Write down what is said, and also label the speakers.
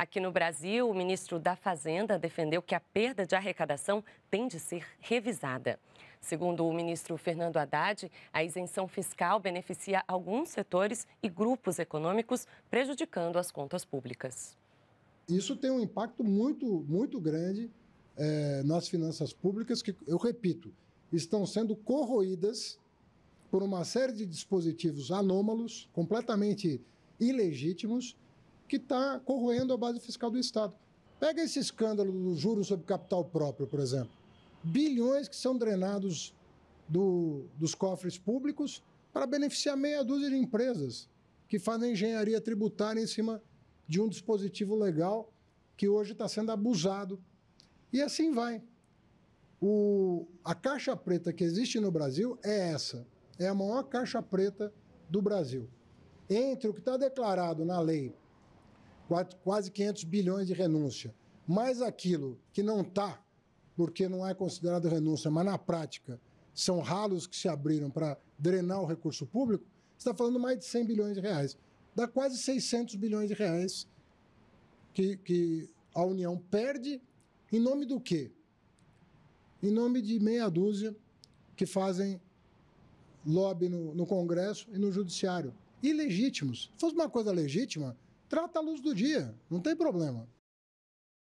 Speaker 1: Aqui no Brasil, o ministro da Fazenda defendeu que a perda de arrecadação tem de ser revisada. Segundo o ministro Fernando Haddad, a isenção fiscal beneficia alguns setores e grupos econômicos, prejudicando as contas públicas.
Speaker 2: Isso tem um impacto muito, muito grande é, nas finanças públicas, que, eu repito, estão sendo corroídas por uma série de dispositivos anômalos, completamente ilegítimos, que está corroendo a base fiscal do Estado. Pega esse escândalo do juros sobre capital próprio, por exemplo. Bilhões que são drenados do, dos cofres públicos para beneficiar meia dúzia de empresas que fazem engenharia tributária em cima de um dispositivo legal que hoje está sendo abusado. E assim vai. O, a caixa preta que existe no Brasil é essa. É a maior caixa preta do Brasil. Entre o que está declarado na lei quase 500 bilhões de renúncia. Mais aquilo que não está, porque não é considerado renúncia, mas na prática são ralos que se abriram para drenar o recurso público, está falando mais de 100 bilhões de reais. Dá quase 600 bilhões de reais que, que a União perde em nome do quê? Em nome de meia dúzia que fazem lobby no, no Congresso e no Judiciário. Ilegítimos. Se fosse uma coisa legítima, trata a luz do dia, não tem problema.